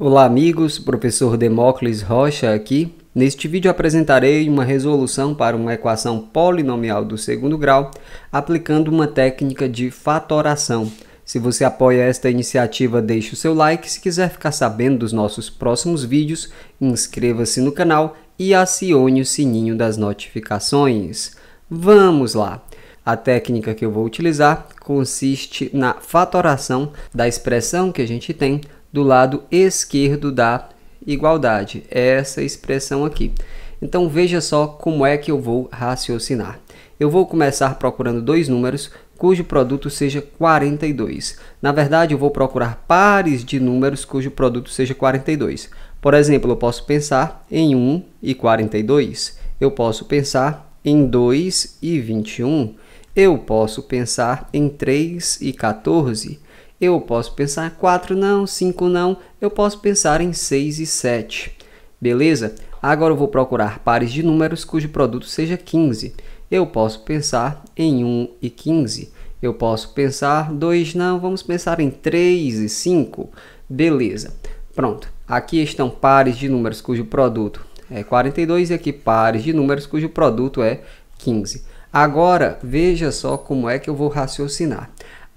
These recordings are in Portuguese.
Olá amigos, professor Demócles Rocha aqui. Neste vídeo apresentarei uma resolução para uma equação polinomial do segundo grau aplicando uma técnica de fatoração. Se você apoia esta iniciativa, deixe o seu like. Se quiser ficar sabendo dos nossos próximos vídeos, inscreva-se no canal e acione o sininho das notificações. Vamos lá! A técnica que eu vou utilizar consiste na fatoração da expressão que a gente tem do lado esquerdo da igualdade. É essa expressão aqui. Então veja só como é que eu vou raciocinar. Eu vou começar procurando dois números cujo produto seja 42. Na verdade, eu vou procurar pares de números cujo produto seja 42. Por exemplo, eu posso pensar em 1 e 42. Eu posso pensar em 2 e 21. Eu posso pensar em 3 e 14. Eu posso pensar 4 não, 5 não, eu posso pensar em 6 e 7. Beleza? Agora eu vou procurar pares de números cujo produto seja 15. Eu posso pensar em 1 e 15. Eu posso pensar 2 não, vamos pensar em 3 e 5. Beleza. Pronto. Aqui estão pares de números cujo produto é 42 e aqui pares de números cujo produto é 15. Agora, veja só como é que eu vou raciocinar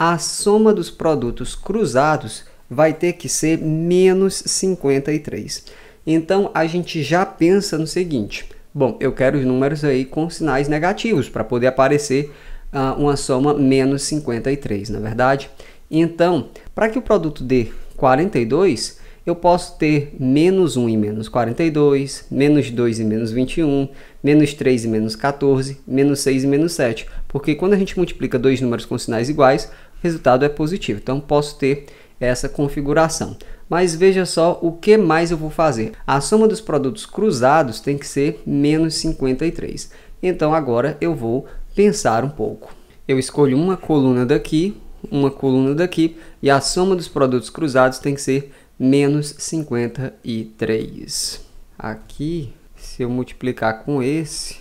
a soma dos produtos cruzados vai ter que ser menos 53. Então a gente já pensa no seguinte: bom, eu quero os números aí com sinais negativos para poder aparecer uh, uma soma menos 53, não é verdade. Então, para que o produto dê 42, eu posso ter menos 1 e menos 42, menos 2 e menos 21, menos 3 e menos 14, menos 6 e menos 7. Porque quando a gente multiplica dois números com sinais iguais, resultado é positivo. Então posso ter essa configuração. Mas veja só o que mais eu vou fazer. A soma dos produtos cruzados tem que ser menos 53. Então agora eu vou pensar um pouco. Eu escolho uma coluna daqui, uma coluna daqui e a soma dos produtos cruzados tem que ser menos 53. Aqui, se eu multiplicar com esse,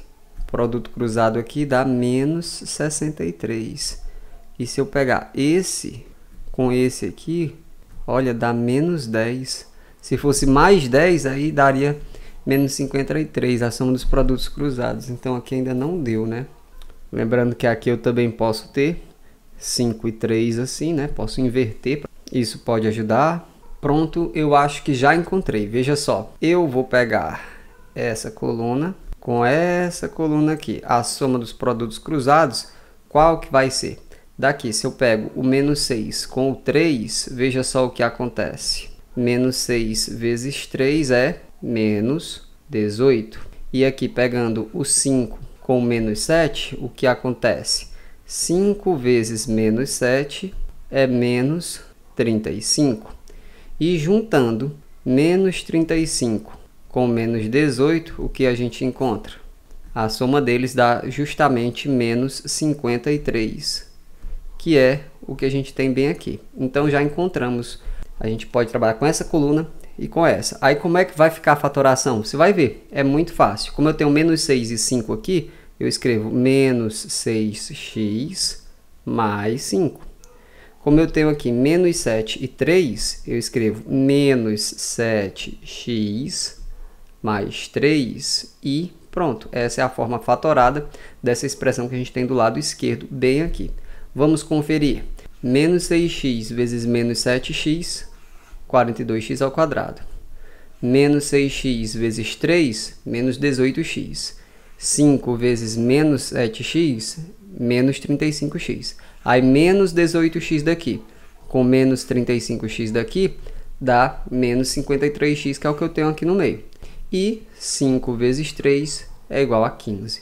produto cruzado aqui dá menos 63. E se eu pegar esse com esse aqui, olha, dá menos 10. Se fosse mais 10, aí daria menos 53, a soma dos produtos cruzados. Então aqui ainda não deu, né? Lembrando que aqui eu também posso ter 5 e 3 assim, né? Posso inverter, isso pode ajudar. Pronto, eu acho que já encontrei. Veja só, eu vou pegar essa coluna com essa coluna aqui. A soma dos produtos cruzados, qual que vai ser? Daqui, se eu pego o menos 6 com o 3, veja só o que acontece. Menos 6 vezes 3 é menos 18. E aqui, pegando o 5 com o menos 7, o que acontece? 5 vezes menos 7 é menos 35. E juntando menos 35 com menos 18, o que a gente encontra? A soma deles dá justamente menos 53 que é o que a gente tem bem aqui. Então já encontramos. A gente pode trabalhar com essa coluna e com essa. Aí como é que vai ficar a fatoração? Você vai ver, é muito fácil. Como eu tenho menos 6 e 5 aqui, eu escrevo menos 6x mais 5. Como eu tenho aqui menos 7 e 3, eu escrevo menos 7x mais 3 e pronto. Essa é a forma fatorada dessa expressão que a gente tem do lado esquerdo, bem aqui. Vamos conferir. Menos 6x vezes menos 7x, 42x ao quadrado. Menos 6x vezes 3, menos 18x. 5 vezes menos 7x, menos 35x. Aí menos 18x daqui com menos 35x daqui, dá menos 53x, que é o que eu tenho aqui no meio. E 5 vezes 3 é igual a 15.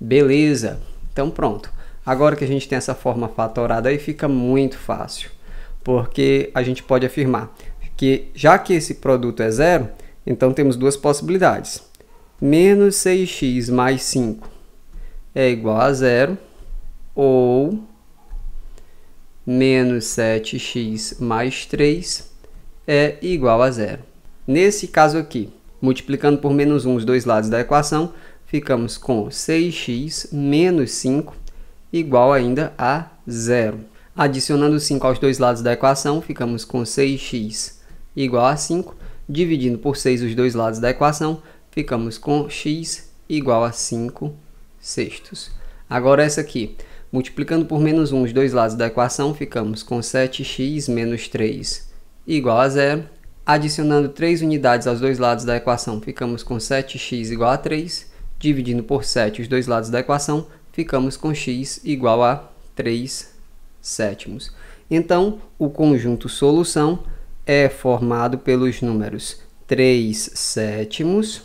Beleza, então pronto. Agora que a gente tem essa forma fatorada aí, fica muito fácil, porque a gente pode afirmar que já que esse produto é zero, então temos duas possibilidades. Menos 6x mais 5 é igual a zero, ou menos 7x mais 3 é igual a zero. Nesse caso aqui, multiplicando por menos 1 os dois lados da equação, ficamos com 6x menos 5 igual ainda a zero. Adicionando 5 aos dois lados da equação, ficamos com 6x igual a 5. Dividindo por 6 os dois lados da equação, ficamos com x igual a 5 sextos. Agora essa aqui. Multiplicando por menos 1 os dois lados da equação, ficamos com 7x menos 3 igual a zero. Adicionando 3 unidades aos dois lados da equação, ficamos com 7x igual a 3. Dividindo por 7 os dois lados da equação, ficamos com x igual a 3 sétimos. Então, o conjunto solução é formado pelos números 3 sétimos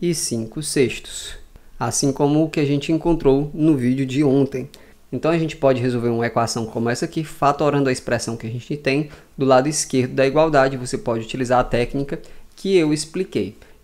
e 5 sextos, assim como o que a gente encontrou no vídeo de ontem. Então a gente pode resolver uma equação como essa aqui, fatorando a expressão que a gente tem do lado esquerdo da igualdade. Você pode utilizar a técnica que eu expliquei